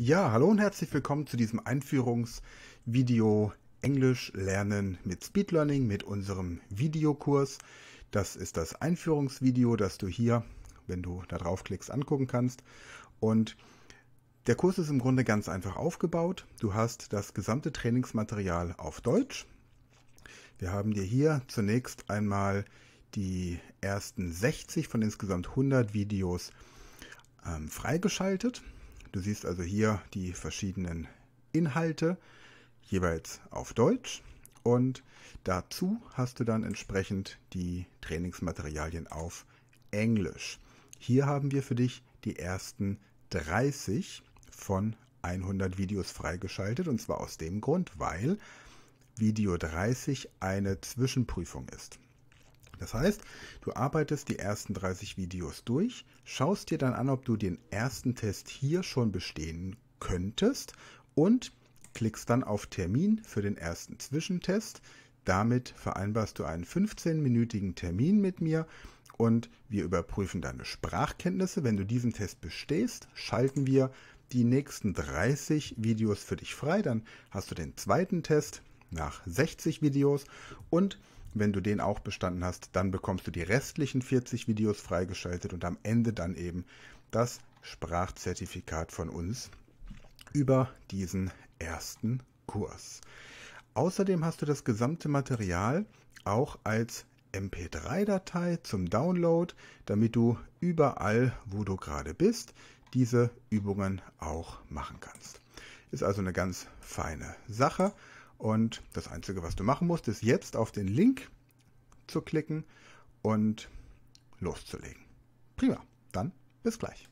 Ja, hallo und herzlich willkommen zu diesem Einführungsvideo Englisch lernen mit Speed Learning mit unserem Videokurs. Das ist das Einführungsvideo, das du hier, wenn du da draufklickst, angucken kannst. Und der Kurs ist im Grunde ganz einfach aufgebaut. Du hast das gesamte Trainingsmaterial auf Deutsch. Wir haben dir hier zunächst einmal die ersten 60 von insgesamt 100 Videos ähm, freigeschaltet. Du siehst also hier die verschiedenen Inhalte, jeweils auf Deutsch. Und dazu hast du dann entsprechend die Trainingsmaterialien auf Englisch. Hier haben wir für dich die ersten 30 von 100 Videos freigeschaltet. Und zwar aus dem Grund, weil Video 30 eine Zwischenprüfung ist. Das heißt, du arbeitest die ersten 30 Videos durch, schaust dir dann an, ob du den ersten Test hier schon bestehen könntest und klickst dann auf Termin für den ersten Zwischentest. Damit vereinbarst du einen 15-minütigen Termin mit mir und wir überprüfen deine Sprachkenntnisse. Wenn du diesen Test bestehst, schalten wir die nächsten 30 Videos für dich frei. Dann hast du den zweiten Test nach 60 Videos und wenn du den auch bestanden hast, dann bekommst du die restlichen 40 Videos freigeschaltet und am Ende dann eben das Sprachzertifikat von uns über diesen ersten Kurs. Außerdem hast du das gesamte Material auch als MP3-Datei zum Download, damit du überall, wo du gerade bist, diese Übungen auch machen kannst. Ist also eine ganz feine Sache und das Einzige, was du machen musst, ist jetzt auf den Link zu klicken und loszulegen. Prima, dann bis gleich.